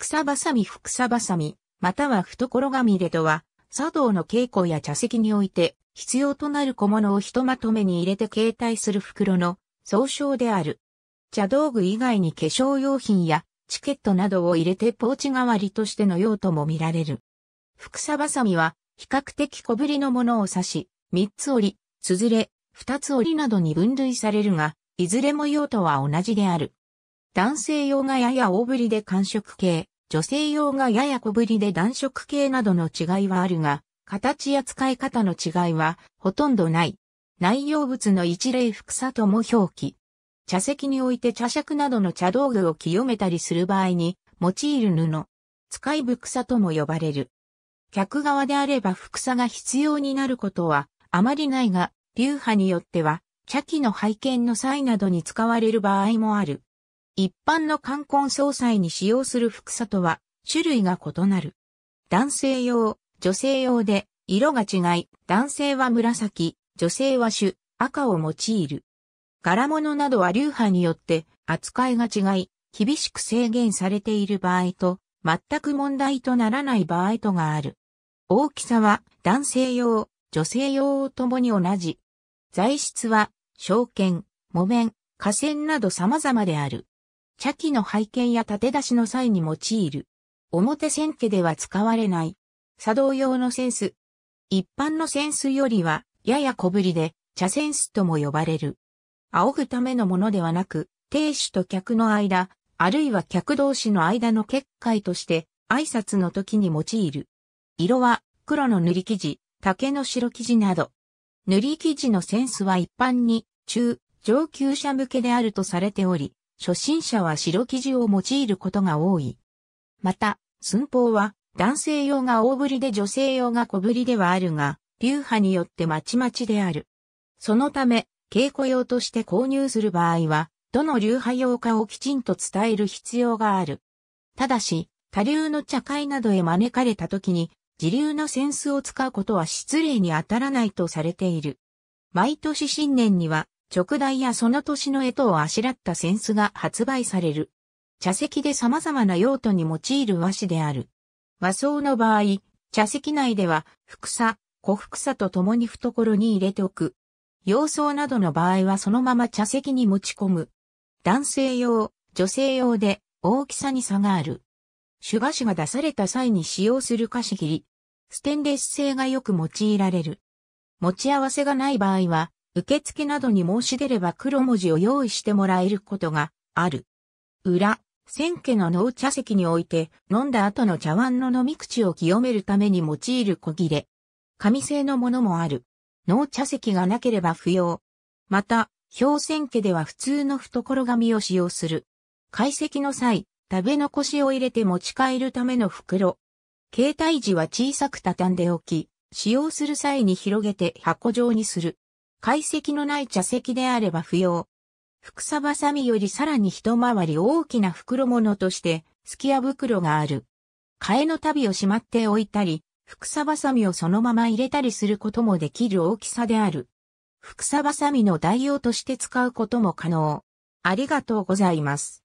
福ばさみ福さばさみ、または懐紙入とは、茶道の稽古や茶席において、必要となる小物をひとまとめに入れて携帯する袋の総称である。茶道具以外に化粧用品やチケットなどを入れてポーチ代わりとしての用途も見られる。福さばさみは、比較的小ぶりのものを指し、三つ折り、つづれ、二つ折りなどに分類されるが、いずれも用途は同じである。男性用がやや大ぶりで寒色系、女性用がやや小ぶりで暖色系などの違いはあるが、形や使い方の違いはほとんどない。内容物の一例副作とも表記。茶席において茶尺などの茶道具を清めたりする場合に用いる布。使い服さとも呼ばれる。客側であれば服さが必要になることはあまりないが、流派によっては、茶器の拝見の際などに使われる場合もある。一般の冠婚葬祭に使用する服紗とは種類が異なる。男性用、女性用で色が違い、男性は紫、女性は朱、赤を用いる。柄物などは流派によって扱いが違い、厳しく制限されている場合と、全く問題とならない場合とがある。大きさは男性用、女性用ともに同じ。材質は、証券、木綿、河川など様々である。茶器の拝見や立て出しの際に用いる。表千家では使われない。作動用の扇子。一般の扇子よりは、やや小ぶりで、茶扇子とも呼ばれる。仰ぐためのものではなく、亭主と客の間、あるいは客同士の間の結界として、挨拶の時に用いる。色は、黒の塗り生地、竹の白生地など。塗り生地のセンスは一般に、中、上級者向けであるとされており、初心者は白生地を用いることが多い。また、寸法は男性用が大ぶりで女性用が小ぶりではあるが、流派によってまちまちである。そのため、稽古用として購入する場合は、どの流派用かをきちんと伝える必要がある。ただし、他流の茶会などへ招かれた時に、自流の扇子を使うことは失礼に当たらないとされている。毎年新年には、直代やその年の絵とをあしらった扇子が発売される。茶席で様々な用途に用いる和紙である。和装の場合、茶席内では、服さ、小服さと共に懐に入れておく。洋装などの場合はそのまま茶席に持ち込む。男性用、女性用で大きさに差がある。手菓子が出された際に使用する菓子切り。ステンレス製がよく用いられる。持ち合わせがない場合は、受付などに申し出れば黒文字を用意してもらえることがある。裏、千家の農茶席において飲んだ後の茶碗の飲み口を清めるために用いる小切れ。紙製のものもある。農茶席がなければ不要。また、氷千家では普通の懐紙を使用する。解析の際、食べ残しを入れて持ち帰るための袋。携帯時は小さく畳んでおき、使用する際に広げて箱状にする。解析のない茶席であれば不要。福サバサミよりさらに一回り大きな袋物として、すきや袋がある。替えの旅をしまっておいたり、福サバサミをそのまま入れたりすることもできる大きさである。福サバサミの代用として使うことも可能。ありがとうございます。